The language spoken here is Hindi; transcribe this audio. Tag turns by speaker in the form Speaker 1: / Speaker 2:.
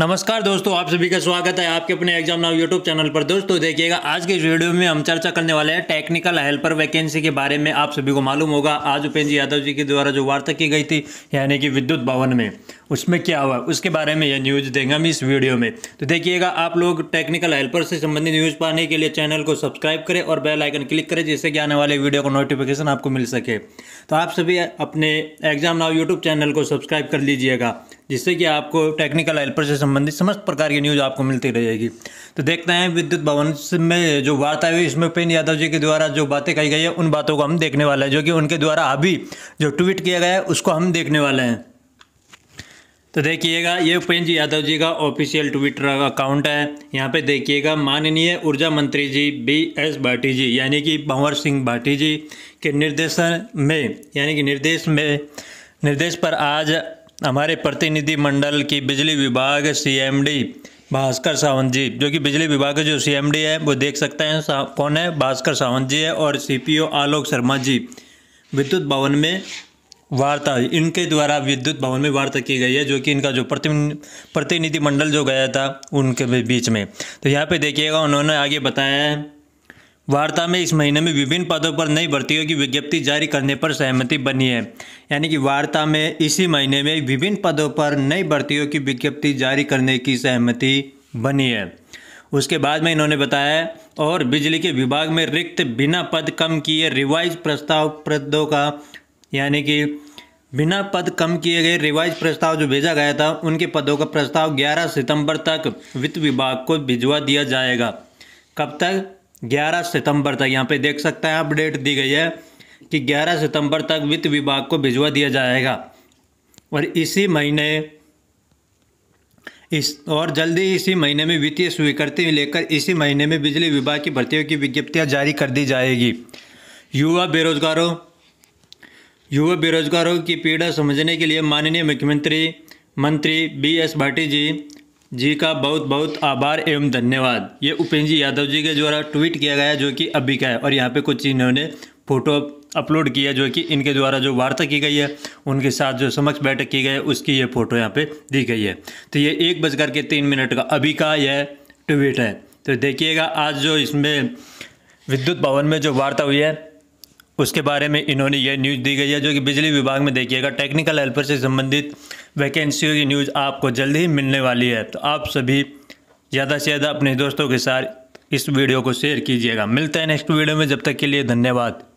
Speaker 1: नमस्कार दोस्तों आप सभी का स्वागत है आपके अपने एग्जाम नाव यूट्यूब चैनल पर दोस्तों देखिएगा आज के इस वीडियो में हम चर्चा करने वाले हैं टेक्निकल हेल्पर वैकेंसी के बारे में आप सभी को मालूम होगा आज उपेंद्र यादव जी के द्वारा जो वार्ता की गई थी यानी कि विद्युत भवन में उसमें क्या हुआ उसके बारे में यह न्यूज़ देंगे हम इस वीडियो में तो देखिएगा आप लोग टेक्निकल हेल्पर से संबंधित न्यूज़ पाने के लिए चैनल को सब्सक्राइब करें और बेल आइकन क्लिक करें जिससे कि आने वाले वीडियो का नोटिफिकेशन आपको मिल सके तो आप सभी अपने एग्जाम नाव यूट्यूब चैनल को सब्सक्राइब कर लीजिएगा जिससे कि आपको टेक्निकल हेल्पर से संबंधित समस्त प्रकार की न्यूज़ आपको मिलती रहेगी तो देखते हैं विद्युत भवन में जो वार्ता हुई इसमें उपेन्द्र यादव जी के द्वारा जो बातें कही गई है उन बातों को हम देखने वाले हैं जो कि उनके द्वारा अभी जो ट्वीट किया गया है उसको हम देखने वाले हैं तो देखिएगा ये उपेंद्र यादव जी का ऑफिशियल ट्विटर अकाउंट है यहाँ पे देखिएगा माननीय ऊर्जा मंत्री जी बी एस भाटी जी यानी कि भंवर सिंह भाटी जी के निर्देशन में यानी कि निर्देश में निर्देश पर आज हमारे प्रतिनिधि मंडल की बिजली विभाग सीएमडी भास्कर सावंत जी जो कि बिजली विभाग के जो सीएमडी है वो देख सकते हैं कौन है भास्कर सावंत जी है और सीपीओ आलोक शर्मा जी विद्युत भवन में वार्ता इनके द्वारा विद्युत भवन में वार्ता की गई है जो कि इनका जो प्रतिनिधिमंडल जो गया था उनके बीच में तो यहाँ पे देखिएगा उन्होंने आगे बताया है वार्ता में इस महीने में विभिन्न पदों पर नई भर्तियों की विज्ञप्ति जारी करने पर सहमति बनी है यानी कि वार्ता में इसी महीने में विभिन्न पदों पर नई भर्तियों की विज्ञप्ति जारी करने की सहमति बनी है उसके बाद में इन्होंने बताया और बिजली के विभाग में रिक्त बिना पद कम किए रिवाइज प्रस्ताव पदों का यानी कि बिना पद कम किए गए रिवाइज प्रस्ताव जो भेजा गया था उनके पदों का प्रस्ताव 11 सितंबर तक वित्त विभाग को भिजवा दिया जाएगा कब तक 11 सितंबर तक यहाँ पे देख सकते हैं अपडेट दी गई है कि 11 सितंबर तक वित्त विभाग को भिजवा दिया जाएगा और इसी महीने इस और जल्दी इसी महीने में वित्तीय स्वीकृति लेकर इसी महीने में बिजली विभाग की भर्तियों की विज्ञप्तियाँ जारी कर दी जाएगी युवा बेरोजगारों युवा बेरोजगारों की पीड़ा समझने के लिए माननीय मुख्यमंत्री मंत्री बी एस भाटी जी जी का बहुत बहुत आभार एवं धन्यवाद ये उपेंद्र जी यादव जी के द्वारा ट्वीट किया गया जो कि अभी का है और यहाँ पे कुछ इन्होंने फोटो अपलोड किया जो कि इनके द्वारा जो वार्ता की गई है उनके साथ जो समक्ष बैठक की गई है उसकी ये फोटो यहाँ पे दी गई है तो ये एक बजकर के तीन मिनट का अभी का यह ट्वीट है तो देखिएगा आज जो इसमें विद्युत भवन में जो वार्ता हुई है उसके बारे में इन्होंने यह न्यूज़ दी गई है जो कि बिजली विभाग में देखिएगा टेक्निकल हेल्पर से संबंधित वैकेंसियों की न्यूज़ आपको जल्द ही मिलने वाली है तो आप सभी ज़्यादा से ज़्यादा अपने दोस्तों के साथ इस वीडियो को शेयर कीजिएगा मिलते हैं नेक्स्ट वीडियो में जब तक के लिए धन्यवाद